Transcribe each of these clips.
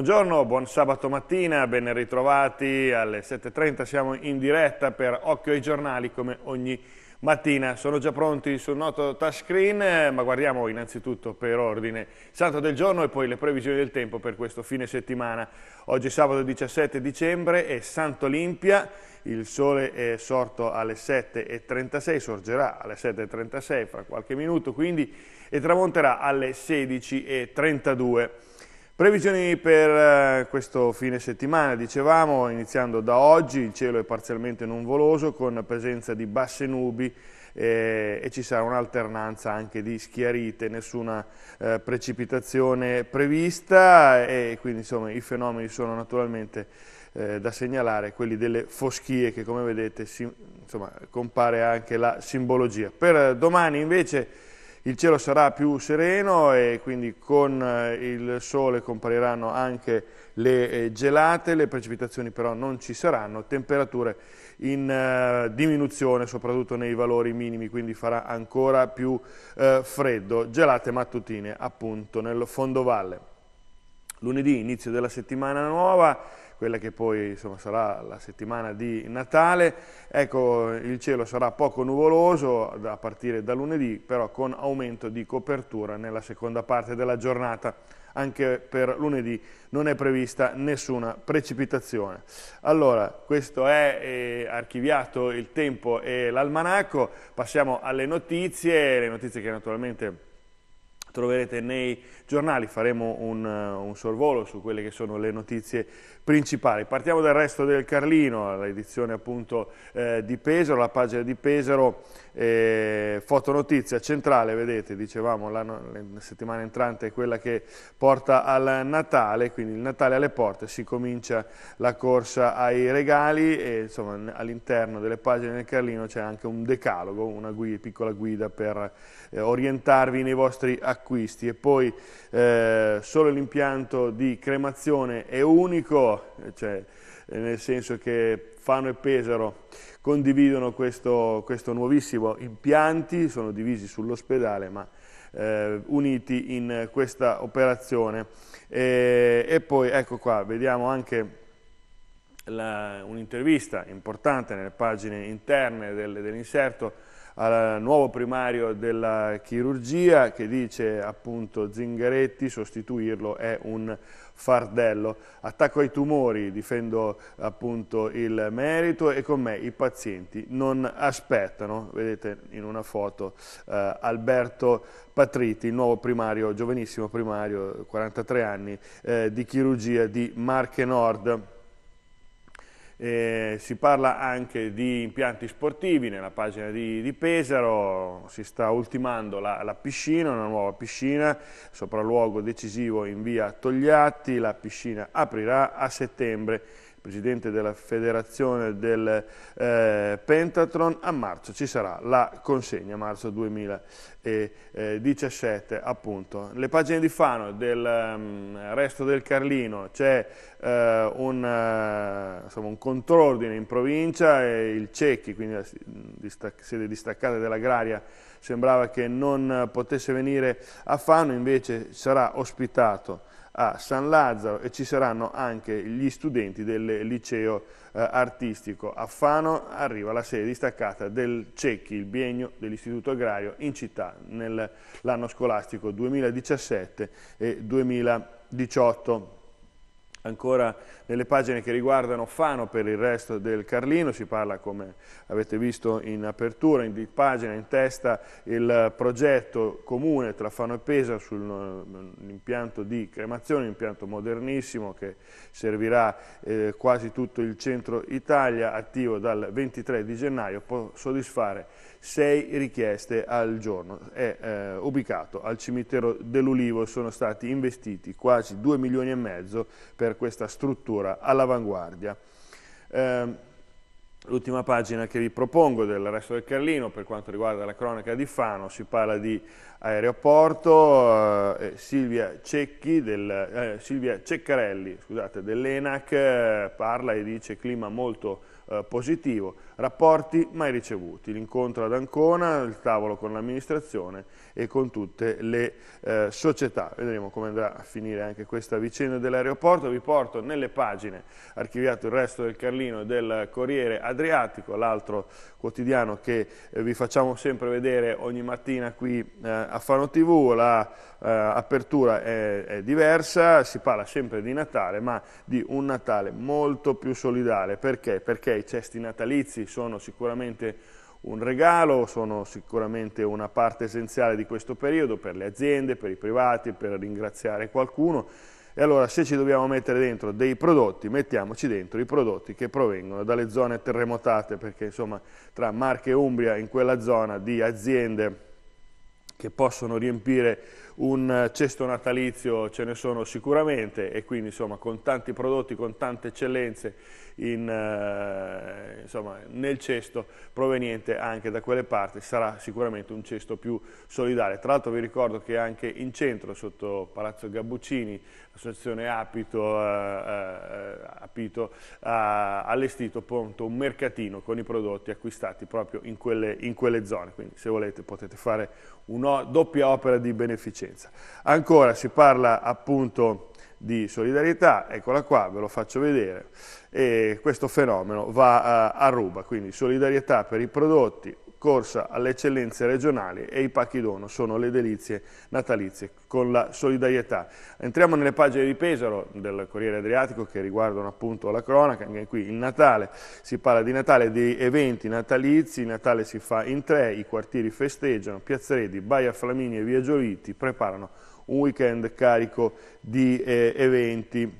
Buongiorno, buon sabato mattina, ben ritrovati, alle 7.30 siamo in diretta per Occhio ai giornali come ogni mattina. Sono già pronti sul noto touchscreen, ma guardiamo innanzitutto per ordine santo del giorno e poi le previsioni del tempo per questo fine settimana. Oggi sabato 17 dicembre è Santo Olimpia, il sole è sorto alle 7.36, sorgerà alle 7.36 fra qualche minuto quindi e tramonterà alle 16.32. Previsioni per eh, questo fine settimana, dicevamo, iniziando da oggi, il cielo è parzialmente nuvoloso con presenza di basse nubi eh, e ci sarà un'alternanza anche di schiarite, nessuna eh, precipitazione prevista e quindi insomma i fenomeni sono naturalmente eh, da segnalare, quelli delle foschie che come vedete si, insomma, compare anche la simbologia. Per eh, domani invece il cielo sarà più sereno e quindi con eh, il sole compariranno anche le eh, gelate, le precipitazioni però non ci saranno, temperature in eh, diminuzione soprattutto nei valori minimi, quindi farà ancora più freddo, gelate mattutine appunto nel fondovalle. Lunedì inizio della settimana nuova quella che poi insomma, sarà la settimana di Natale. Ecco, il cielo sarà poco nuvoloso a partire da lunedì, però con aumento di copertura nella seconda parte della giornata. Anche per lunedì non è prevista nessuna precipitazione. Allora, questo è eh, archiviato il tempo e l'almanacco. Passiamo alle notizie, le notizie che naturalmente troverete nei giornali, faremo un, eh, un, sorvolo su quelle che sono le notizie principali. Partiamo dal resto del Carlino, l'edizione appunto eh, di Pesaro, la pagina di Pesaro eh, fotonotizia centrale, vedete, dicevamo la settimana entrante è quella che porta al Natale, quindi il Natale alle porte, si comincia la corsa ai regali e all'interno delle pagine del Carlino c'è anche un decalogo, una guida, piccola guida per eh, orientarvi nei vostri acquisti e poi eh, solo l'impianto di cremazione è unico, eh, cioè, eh, nel senso che Fano e Pesaro condividono questo, questo nuovissimo impianti, sono divisi sull'ospedale ma eh, uniti in questa operazione. E, e poi ecco qua, vediamo anche un'intervista importante nelle pagine interne del, dell'inserto al nuovo primario della chirurgia che dice appunto Zingaretti sostituirlo è un fardello. Attacco ai tumori, difendo appunto il merito e con me i pazienti non aspettano, vedete in una foto eh, Alberto Patriti, il nuovo primario, giovanissimo primario, 43 anni, eh, di chirurgia di Marche Nord. Eh, si parla anche di impianti sportivi nella pagina di, di Pesaro, si sta ultimando la, la, piscina, una nuova piscina, sopralluogo decisivo in via Togliatti, la piscina aprirà a settembre presidente della federazione del eh, Pentatron, a marzo ci sarà la consegna, marzo 2017 appunto. Le pagine di Fano del um, resto del Carlino c'è eh, un, uh, un contrordine in provincia, e il Cecchi, quindi la sede distaccata dell'Agraria, sembrava che non potesse venire a Fano, invece sarà ospitato a San Lazzaro e ci saranno anche gli studenti del liceo eh, artistico a Fano, arriva la sede distaccata del CECCHI, il biennio dell'istituto agrario in città nell'anno scolastico 2017 e 2018. Ancora nelle pagine che riguardano Fano per il resto del Carlino si parla, come avete visto in apertura, in pagina, in testa, il progetto comune tra Fano e Pesa sull'impianto mm, di cremazione, un impianto modernissimo che servirà eh, quasi tutto il centro Italia, attivo dal 23 di gennaio, può soddisfare sei richieste al giorno. È eh, ubicato al cimitero dell'Ulivo e sono stati investiti quasi 2 milioni e mezzo per per questa struttura all'avanguardia. Eh, L'ultima pagina che vi propongo del resto del Carlino per quanto riguarda la cronaca di Fano, si parla di aeroporto, eh, Silvia, Cecchi del, eh, Silvia Ceccarelli dell'ENAC eh, parla e dice clima molto eh, positivo, rapporti mai ricevuti, l'incontro ad Ancona, il tavolo con l'amministrazione e con tutte le eh, società. Vedremo come andrà a finire anche questa vicenda dell'aeroporto, vi porto nelle pagine archiviato il resto del Carlino e del Corriere Adriatico, l'altro quotidiano che eh, vi facciamo sempre vedere ogni mattina qui eh, a Fano TV, l'apertura la, eh, è, è diversa, si parla sempre di Natale ma di un Natale molto più solidale, perché? Perché i cesti natalizi sono sicuramente un regalo, sono sicuramente una parte essenziale di questo periodo per le aziende, per i privati, per ringraziare qualcuno. E allora se ci dobbiamo mettere dentro dei prodotti, mettiamoci dentro i prodotti che provengono dalle zone terremotate, perché insomma tra Marche e Umbria in quella zona di aziende che possono riempire un cesto natalizio ce ne sono sicuramente e quindi insomma con tanti prodotti, con tante eccellenze in, eh, insomma, nel cesto proveniente anche da quelle parti, sarà sicuramente un cesto più solidale. Tra l'altro vi ricordo che anche in centro, sotto Palazzo Gabuccini, l'associazione Apito, eh, eh, Apito ha allestito appunto, un mercatino con i prodotti acquistati proprio in quelle, in quelle zone, quindi se volete potete fare una doppia opera di beneficenza. Ancora si parla appunto di solidarietà, eccola qua, ve lo faccio vedere, e questo fenomeno va eh, a ruba, quindi solidarietà per i prodotti, corsa alle eccellenze regionali e i pacchi dono sono le delizie natalizie con la solidarietà. Entriamo nelle pagine di Pesaro del Corriere Adriatico che riguardano appunto la cronaca, anche qui il Natale, si parla di Natale, di eventi natalizi, Natale si fa in tre, i quartieri festeggiano, Piazzeredi, Baia Flamini e Via Giolitti preparano un weekend carico di eh, eventi,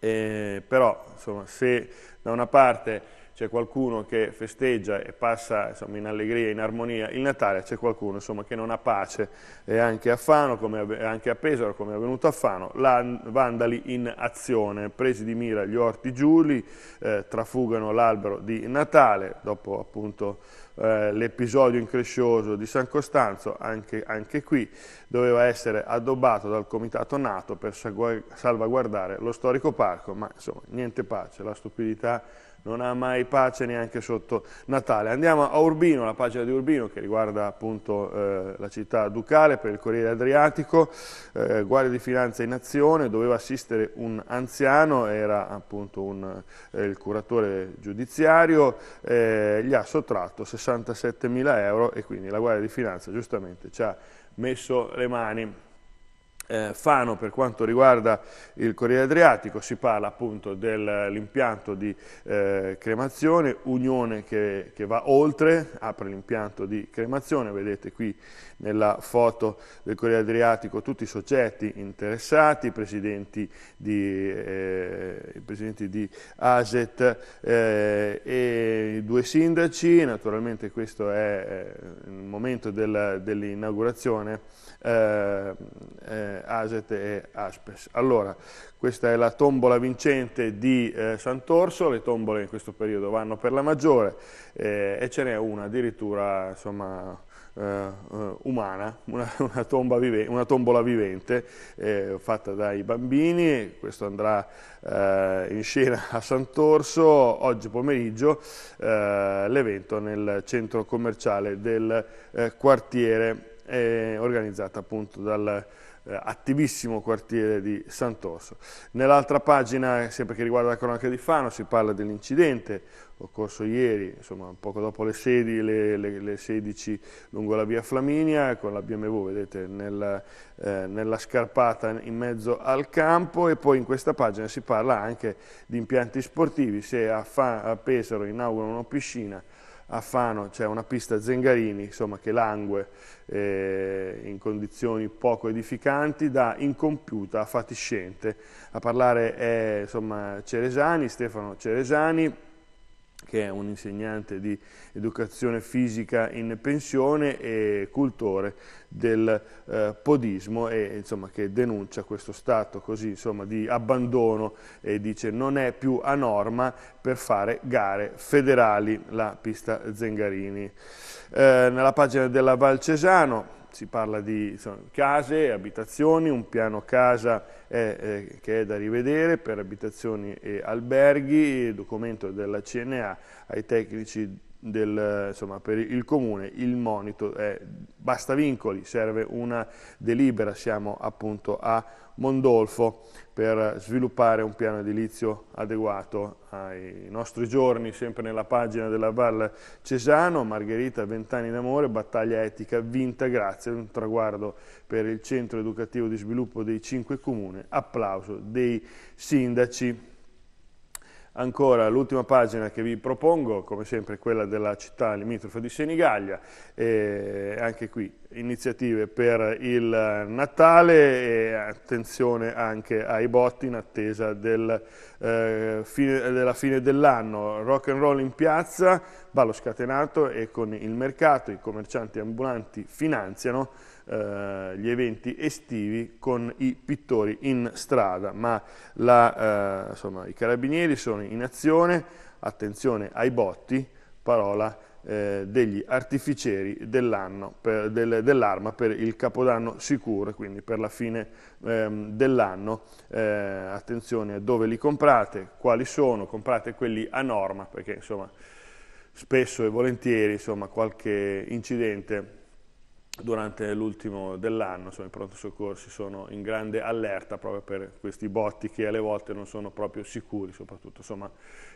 eh, però insomma se da una parte c'è qualcuno che festeggia e passa insomma, in allegria, in armonia il Natale, c'è qualcuno insomma, che non ha pace, e anche a Fano, come, anche a Pesaro, come è avvenuto a Fano, la, vandali in azione, presi di mira gli orti Giuli, eh, trafugano l'albero di Natale, dopo appunto eh, l'episodio increscioso di San Costanzo, anche, anche, qui doveva essere addobbato dal comitato nato per salvaguardare lo storico parco, ma insomma niente pace, la stupidità non ha mai pace neanche sotto Natale. Andiamo a Urbino, la pagina di Urbino che riguarda appunto eh, la città ducale per il Corriere Adriatico, eh, Guardia di Finanza in azione, doveva assistere un anziano, era appunto un, eh, il curatore giudiziario, eh, gli ha sottratto 67 mila euro e quindi la Guardia di Finanza giustamente ci ha messo le mani eh, Fano per quanto riguarda il Corriere Adriatico si parla appunto dell'impianto di eh, cremazione, Unione che, che, va oltre, apre l'impianto di cremazione, vedete qui nella foto del Corriere Adriatico tutti i soggetti interessati, presidenti di, eh, presidenti di ASET eh, e i due sindaci, naturalmente questo è eh, il momento dell'inaugurazione. Dell eh, Aset e Aspes. Allora, questa è la tombola vincente di eh, Sant'Orso, le tombole in questo periodo vanno per la maggiore eh, e ce n'è una addirittura insomma, eh, eh umana, una, una, tomba vive, una tombola vivente eh, fatta dai bambini, questo andrà eh, in scena a Sant'Orso oggi pomeriggio, l'evento nel centro commerciale del quartiere organizzata appunto dal eh, attivissimo quartiere di Sant'Orso. Nell'altra pagina, sempre che riguarda la cronaca di Fano, si parla dell'incidente occorso ieri, insomma poco dopo le, 16, le, le, le 16 lungo la via Flaminia, con la BMW, vedete, nella, eh, nella, scarpata in mezzo al campo e poi in questa pagina si parla anche di impianti sportivi, se a, Fa, a Pesaro inaugurano una piscina, a Fano c'è cioè una pista Zengarini insomma, che langue eh, in condizioni poco edificanti da incompiuta a fatiscente. A parlare è insomma, Ceresani, Stefano Ceresani, che è un insegnante di educazione fisica in pensione e cultore del eh, podismo e insomma, che denuncia questo stato così, insomma, di abbandono e dice non è più a norma per fare gare federali la pista Zengarini. Eh, nella pagina della Valcesano si parla di insomma, case, abitazioni, un piano casa è, eh, che è da rivedere per abitazioni e alberghi, documento della CNA ai tecnici del, insomma, per il comune il monito è basta vincoli, serve una delibera, siamo appunto a Mondolfo per sviluppare un piano edilizio adeguato ai nostri giorni, sempre nella pagina della Val Cesano, Margherita, vent'anni d'amore, battaglia etica vinta, grazie, un traguardo per il centro educativo di sviluppo dei cinque comuni, applauso dei sindaci. Ancora l'ultima pagina che vi propongo, come sempre quella della città limitrofa di Senigallia, e anche qui iniziative per il Natale e attenzione anche ai botti in attesa del, eh, fine, della fine dell'anno. Rock and roll in piazza, ballo scatenato e con il mercato i commercianti ambulanti finanziano eh, gli eventi estivi con i pittori in strada, ma la, eh, insomma, i carabinieri sono in azione, attenzione ai botti, parola eh, degli artificieri dell'arma per, del, dell per il capodanno sicuro, quindi per la fine ehm, dell'anno. Eh, attenzione a dove li comprate, quali sono, comprate quelli a norma, perché insomma spesso e volentieri insomma, qualche incidente durante l'ultimo dell'anno, insomma, i pronto soccorsi sono in grande allerta proprio per questi botti che alle volte non sono proprio sicuri, soprattutto insomma,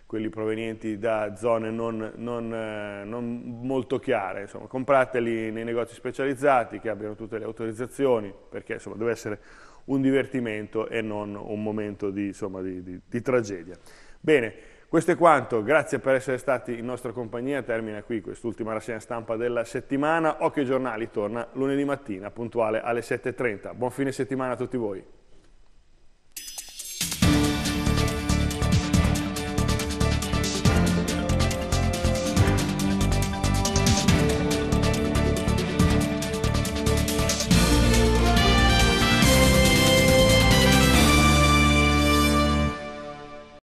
quelli provenienti da zone non, non, eh, non molto chiare. Insomma, comprateli nei negozi specializzati che abbiano tutte le autorizzazioni, perché insomma, deve essere un divertimento e non un momento di, di, di, di tragedia. Bene. Questo è quanto, grazie per essere stati in nostra compagnia, termina qui quest'ultima rassegna stampa della settimana, Occhio ai giornali torna lunedì mattina puntuale alle 7.30. Buon fine settimana a tutti voi.